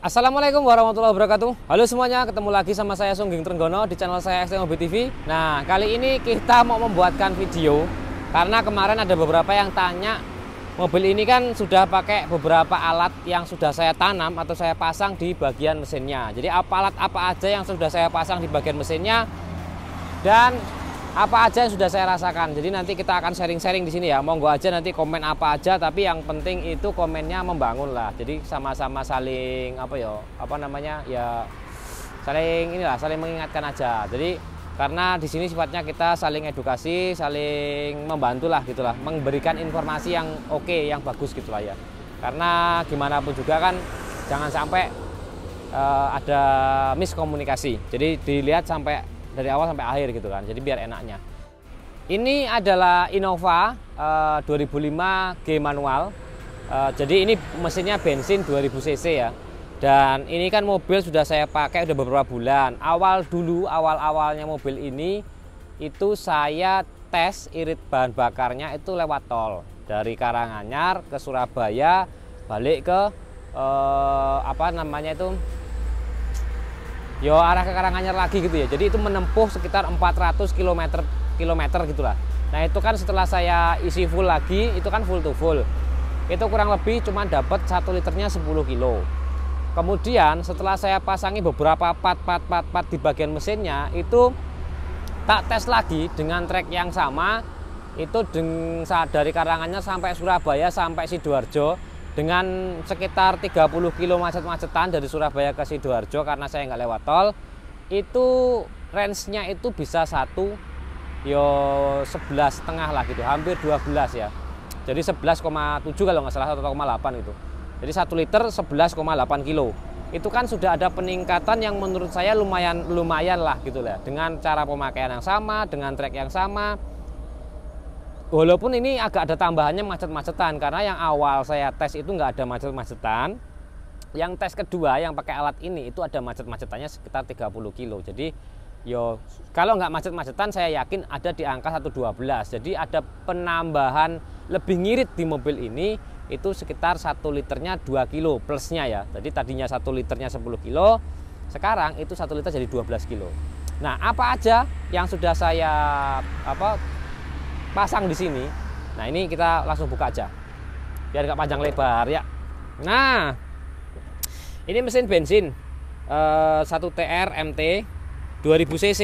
Assalamualaikum warahmatullahi wabarakatuh Halo semuanya, ketemu lagi sama saya Sungging Trenggono di channel saya ST TV Nah, kali ini kita mau membuatkan video Karena kemarin ada beberapa yang tanya Mobil ini kan sudah pakai beberapa alat yang sudah saya tanam atau saya pasang di bagian mesinnya. Jadi apa alat apa aja yang sudah saya pasang di bagian mesinnya dan apa aja yang sudah saya rasakan. Jadi nanti kita akan sharing-sharing di sini ya. Monggo aja nanti komen apa aja tapi yang penting itu komennya membangun lah. Jadi sama-sama saling apa ya? Apa namanya? Ya saling inilah saling mengingatkan aja. Jadi karena di sini sifatnya kita saling edukasi, saling membantu gitu lah gitulah, memberikan informasi yang oke, okay, yang bagus gitulah ya. Karena gimana pun juga kan jangan sampai uh, ada miskomunikasi. Jadi dilihat sampai dari awal sampai akhir gitu kan. Jadi biar enaknya. Ini adalah Innova uh, eh, 2005 G manual. Uh, jadi ini mesinnya bensin 2000 cc ya. Dan ini kan mobil sudah saya pakai udah beberapa bulan. Awal dulu, awal-awalnya mobil ini itu saya tes irit bahan bakarnya itu lewat tol dari Karanganyar ke Surabaya balik ke eh, apa namanya itu yo arah ke Karanganyar lagi gitu ya. Jadi itu menempuh sekitar 400 km kilometer gitulah. Nah, itu kan setelah saya isi full lagi, itu kan full to full. Itu kurang lebih cuma dapat satu liternya 10 kilo Kemudian setelah saya pasangi beberapa part-part-part di bagian mesinnya itu tak tes lagi dengan trek yang sama itu saat dari Karangannya sampai Surabaya sampai Sidoarjo dengan sekitar 30 km macet-macetan dari Surabaya ke Sidoarjo karena saya nggak lewat tol itu range-nya itu bisa satu yo 11 setengah lah gitu hampir 12 ya jadi 11,7 kalau nggak salah 1,8 gitu jadi 1 liter 11,8 kilo. Itu kan sudah ada peningkatan yang menurut saya lumayan lumayan lah gitu lah. Dengan cara pemakaian yang sama, dengan trek yang sama. Walaupun ini agak ada tambahannya macet-macetan karena yang awal saya tes itu nggak ada macet-macetan. Yang tes kedua yang pakai alat ini itu ada macet-macetannya sekitar 30 kilo. Jadi yo kalau nggak macet-macetan saya yakin ada di angka 112 jadi ada penambahan lebih ngirit di mobil ini itu sekitar 1 liternya 2 kilo plusnya ya. Jadi tadinya 1 liternya 10 kilo, sekarang itu 1 liter jadi 12 kilo. Nah, apa aja yang sudah saya apa pasang di sini? Nah, ini kita langsung buka aja. Biar nggak panjang lebar ya. Nah, ini mesin bensin eh, 1 TR MT 2000 cc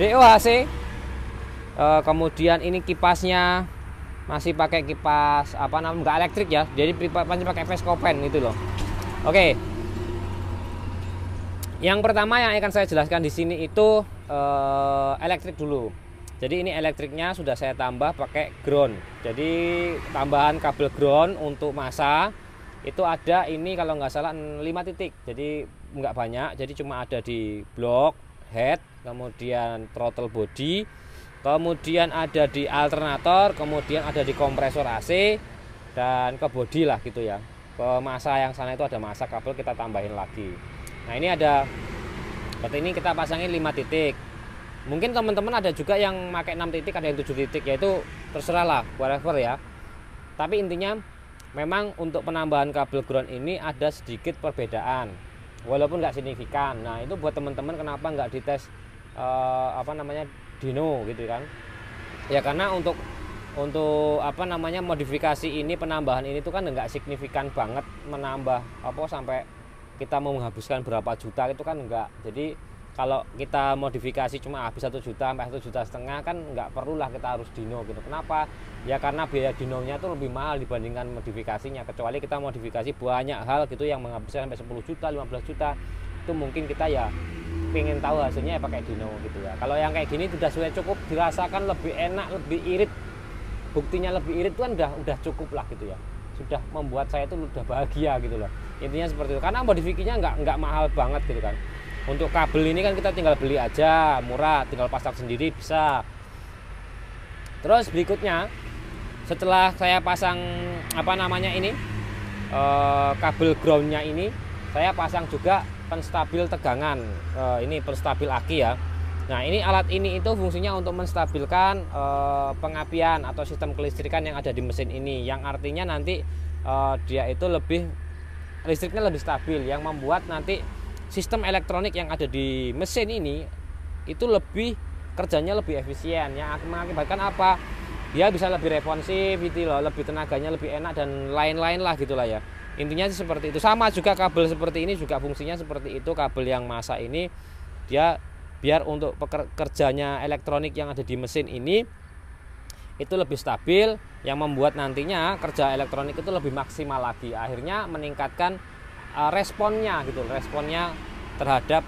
DOHC e, eh, kemudian ini kipasnya masih pakai kipas apa namanya nggak elektrik ya jadi masih pakai Vescopen gitu loh oke yang pertama yang akan saya jelaskan di sini itu eh, elektrik dulu jadi ini elektriknya sudah saya tambah pakai ground jadi tambahan kabel ground untuk masa itu ada ini kalau nggak salah 5 titik jadi nggak banyak jadi cuma ada di blok head kemudian throttle body kemudian ada di alternator, kemudian ada di kompresor AC dan ke body lah gitu ya. Masa yang sana itu ada masa kabel kita tambahin lagi. Nah, ini ada seperti ini kita pasangin 5 titik. Mungkin teman-teman ada juga yang pakai 6 titik, ada yang 7 titik yaitu terserah lah, whatever ya. Tapi intinya memang untuk penambahan kabel ground ini ada sedikit perbedaan. Walaupun nggak signifikan. Nah, itu buat teman-teman kenapa nggak dites uh, apa namanya dino gitu kan ya karena untuk untuk apa namanya modifikasi ini penambahan ini tuh kan enggak signifikan banget menambah apa sampai kita mau menghabiskan berapa juta itu kan enggak jadi kalau kita modifikasi cuma habis satu juta sampai satu juta setengah kan nggak perlulah kita harus dino gitu kenapa ya karena biaya dinonya tuh lebih mahal dibandingkan modifikasinya kecuali kita modifikasi banyak hal gitu yang menghabiskan sampai 10 juta 15 juta itu mungkin kita ya pengen tahu hasilnya ya pakai dino gitu ya kalau yang kayak gini sudah sudah cukup dirasakan lebih enak lebih irit buktinya lebih irit tuh kan udah udah cukup lah gitu ya sudah membuat saya itu udah bahagia gitu loh intinya seperti itu karena modifikasinya nggak nggak mahal banget gitu kan untuk kabel ini kan kita tinggal beli aja murah tinggal pasang sendiri bisa terus berikutnya setelah saya pasang apa namanya ini eh, kabel groundnya ini saya pasang juga penstabil tegangan e, ini penstabil aki ya nah ini alat ini itu fungsinya untuk menstabilkan e, pengapian atau sistem kelistrikan yang ada di mesin ini yang artinya nanti e, dia itu lebih listriknya lebih stabil yang membuat nanti sistem elektronik yang ada di mesin ini itu lebih kerjanya lebih efisien yang mengakibatkan apa dia bisa lebih responsif gitu loh lebih tenaganya lebih enak dan lain-lain lah gitulah ya intinya sih seperti itu sama juga kabel seperti ini juga fungsinya seperti itu kabel yang masa ini dia biar untuk pekerjanya elektronik yang ada di mesin ini itu lebih stabil yang membuat nantinya kerja elektronik itu lebih maksimal lagi akhirnya meningkatkan eh, responnya gitu responnya terhadap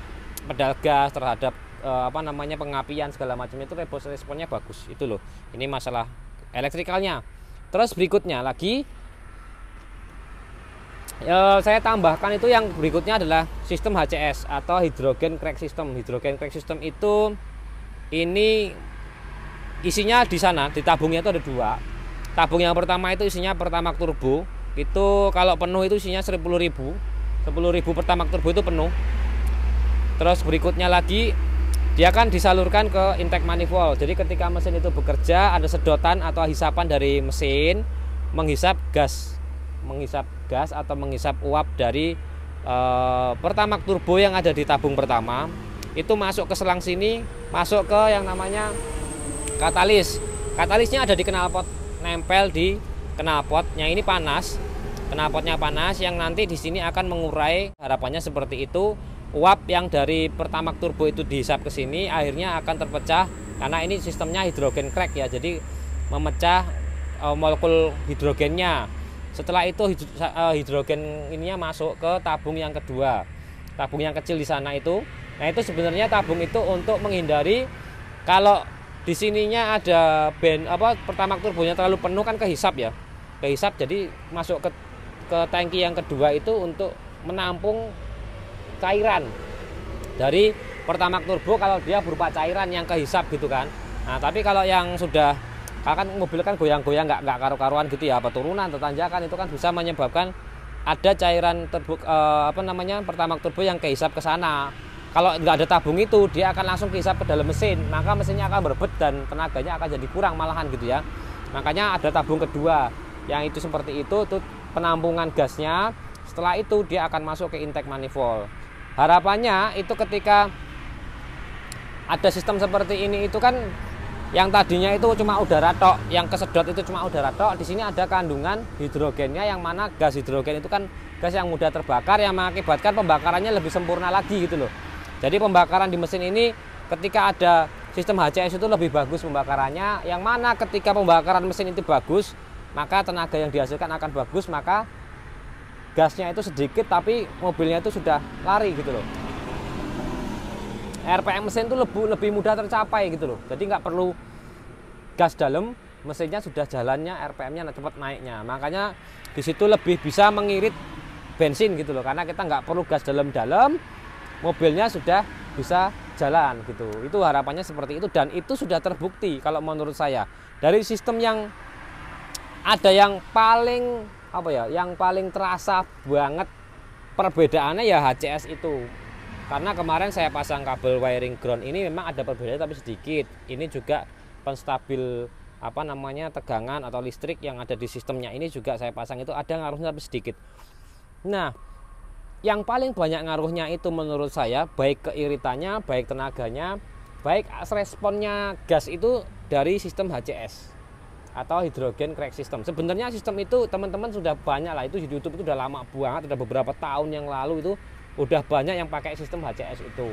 pedal gas terhadap eh, apa namanya pengapian segala macam itu responnya bagus itu loh ini masalah elektrikalnya terus berikutnya lagi e, saya tambahkan itu yang berikutnya adalah sistem HCS atau hidrogen crack system. Hidrogen crack system itu ini isinya di sana di tabungnya itu ada dua. Tabung yang pertama itu isinya pertamax turbo. Itu kalau penuh itu isinya 10.000. ribu pertamax turbo itu penuh. Terus berikutnya lagi dia akan disalurkan ke intake manifold. Jadi ketika mesin itu bekerja ada sedotan atau hisapan dari mesin menghisap gas menghisap gas atau menghisap uap dari e, eh, pertama turbo yang ada di tabung pertama itu masuk ke selang sini masuk ke yang namanya katalis katalisnya ada di knalpot nempel di knalpotnya ini panas knalpotnya panas yang nanti di sini akan mengurai harapannya seperti itu uap yang dari pertamax turbo itu dihisap ke sini akhirnya akan terpecah karena ini sistemnya hidrogen crack ya jadi memecah eh, molekul hidrogennya setelah itu eh, hidrogen ininya masuk ke tabung yang kedua. Tabung yang kecil di sana itu. Nah, itu sebenarnya tabung itu untuk menghindari kalau di sininya ada band apa pertama turbonya terlalu penuh kan kehisap ya. Kehisap jadi masuk ke ke tangki yang kedua itu untuk menampung cairan dari pertamax turbo kalau dia berupa cairan yang kehisap gitu kan. Nah, tapi kalau yang sudah kan mobil kan goyang-goyang nggak -goyang, karu-karuan gitu ya apa turunan atau tanjakan itu kan bisa menyebabkan ada cairan turbo eh, apa namanya pertama turbo yang kehisap ke sana kalau nggak ada tabung itu dia akan langsung kehisap ke dalam mesin maka mesinnya akan berbet dan tenaganya akan jadi kurang malahan gitu ya makanya ada tabung kedua yang itu seperti itu itu penampungan gasnya setelah itu dia akan masuk ke intake manifold harapannya itu ketika ada sistem seperti ini itu kan yang tadinya itu cuma udara tok, yang kesedot itu cuma udara tok, di sini ada kandungan hidrogennya yang mana gas hidrogen itu kan gas yang mudah terbakar yang mengakibatkan pembakarannya lebih sempurna lagi gitu loh. Jadi pembakaran di mesin ini ketika ada sistem HCS itu lebih bagus pembakarannya, yang mana ketika pembakaran mesin itu bagus, maka tenaga yang dihasilkan akan bagus, maka gasnya itu sedikit tapi mobilnya itu sudah lari gitu loh. RPM mesin itu lebih lebih mudah tercapai gitu loh. Jadi nggak perlu gas dalam, mesinnya sudah jalannya RPM-nya cepat naiknya. Makanya di situ lebih bisa mengirit bensin gitu loh, karena kita nggak perlu gas dalam-dalam, mobilnya sudah bisa jalan gitu. Itu harapannya seperti itu dan itu sudah terbukti kalau menurut saya dari sistem yang ada yang paling apa ya, yang paling terasa banget perbedaannya ya HCS itu karena kemarin saya pasang kabel wiring ground ini memang ada perbedaan tapi sedikit ini juga penstabil apa namanya tegangan atau listrik yang ada di sistemnya ini juga saya pasang itu ada ngaruhnya tapi sedikit nah yang paling banyak ngaruhnya itu menurut saya baik keiritannya baik tenaganya baik responnya gas itu dari sistem HCS atau hidrogen crack system sebenarnya sistem itu teman-teman sudah banyak lah itu di YouTube itu sudah lama banget sudah beberapa tahun yang lalu itu udah banyak yang pakai sistem HCS itu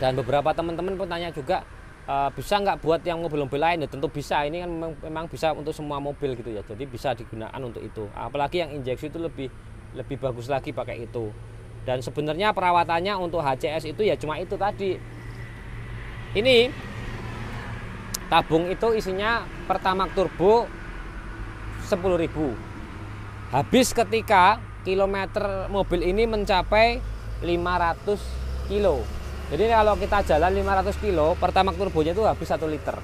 dan beberapa teman-teman pun tanya juga e, bisa nggak buat yang mobil-mobil lain ya tentu bisa ini kan memang, bisa untuk semua mobil gitu ya jadi bisa digunakan untuk itu apalagi yang injeksi itu lebih lebih bagus lagi pakai itu dan sebenarnya perawatannya untuk HCS itu ya cuma itu tadi ini tabung itu isinya pertamax turbo 10.000 habis ketika kilometer mobil ini mencapai 500 kilo jadi kalau kita jalan 500 kilo pertama turbonya itu habis 1 liter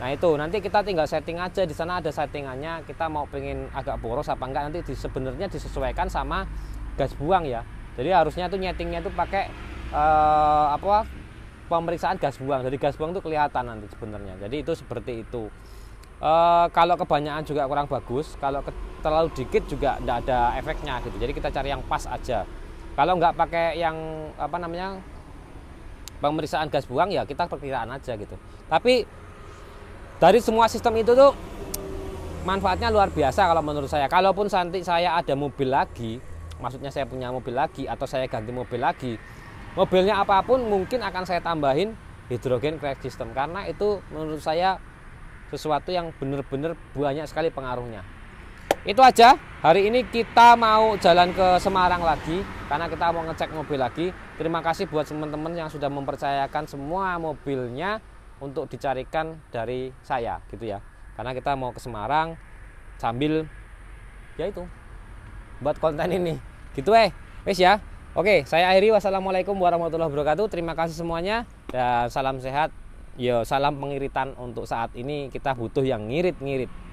nah itu nanti kita tinggal setting aja di sana ada settingannya kita mau pengen agak boros apa enggak nanti di, sebenarnya disesuaikan sama gas buang ya jadi harusnya tuh nyetingnya itu pakai eh, apa pemeriksaan gas buang jadi gas buang tuh kelihatan nanti sebenarnya jadi itu seperti itu e, kalau kebanyakan juga kurang bagus, kalau ke, terlalu dikit juga tidak ada efeknya gitu. Jadi kita cari yang pas aja. Kalau nggak pakai yang apa namanya pemeriksaan gas buang ya kita perkiraan aja gitu. Tapi dari semua sistem itu tuh manfaatnya luar biasa kalau menurut saya. Kalaupun nanti saya ada mobil lagi, maksudnya saya punya mobil lagi atau saya ganti mobil lagi, mobilnya apapun mungkin akan saya tambahin hidrogen crash system karena itu menurut saya sesuatu yang benar-benar banyak sekali pengaruhnya. Itu aja. Hari ini kita mau jalan ke Semarang lagi karena kita mau ngecek mobil lagi. Terima kasih buat teman-teman yang sudah mempercayakan semua mobilnya untuk dicarikan dari saya gitu ya. Karena kita mau ke Semarang sambil ya itu buat konten ini. Gitu eh. Wes ya. Oke, saya akhiri. Wassalamualaikum warahmatullahi wabarakatuh. Terima kasih semuanya dan salam sehat ya salam pengiritan untuk saat ini kita butuh yang ngirit-ngirit